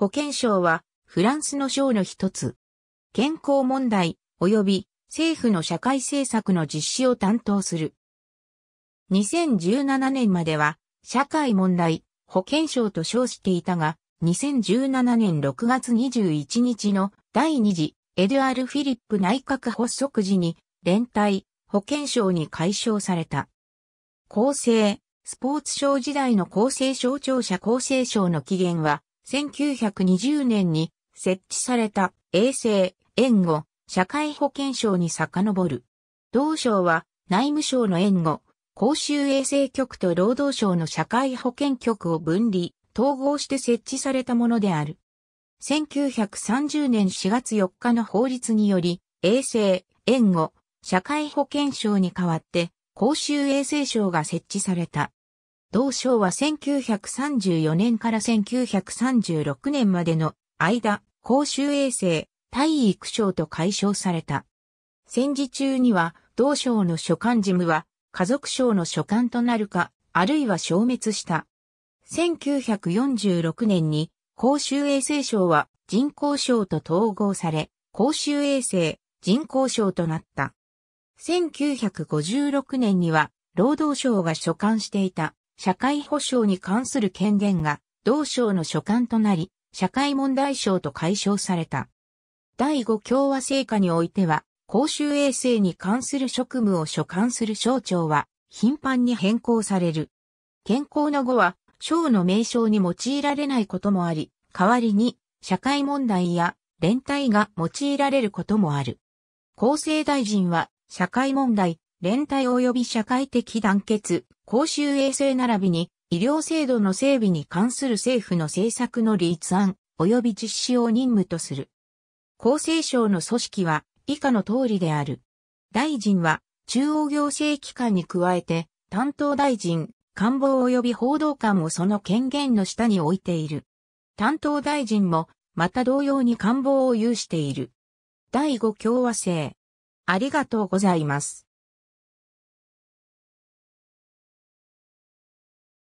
保健省はフランスの省の一つ。健康問題及び政府の社会政策の実施を担当する。2017年までは社会問題保健省と称していたが、2017年6月21日の第2次エドゥアール・フィリップ内閣発足時に連帯保健省に解消された。厚生、スポーツ省時代の厚生省庁舎厚生省の起源は1920年に設置された衛生、援護、社会保険省に遡る。同省は内務省の援護、公衆衛生局と労働省の社会保険局を分離、統合して設置されたものである。1930年4月4日の法律により、衛生、援護、社会保険省に代わって、公衆衛生省が設置された。同省は1934年から1936年までの間、公衆衛生、体育省と解消された。戦時中には、同省の所管事務は、家族省の所管となるか、あるいは消滅した。1946年に、公衆衛生省は人工省と統合され、公衆衛生、人工省となった。1956年には、労働省が所管していた社会保障に関する権限が同省の所管となり、社会問題省と解消された。第五共和成果においては、公衆衛生に関する職務を所管する省庁は頻繁に変更される。健康の後は、省の名称に用いられないこともあり、代わりに社会問題や連帯が用いられることもある。厚生大臣は社会問題、連帯及び社会的団結、公衆衛生並びに医療制度の整備に関する政府の政策の立案及び実施を任務とする。厚生省の組織は以下の通りである。大臣は中央行政機関に加えて担当大臣、官房及び報道官をその権限の下に置いている。担当大臣もまた同様に官房を有している。第五共和制。ありがとうございます。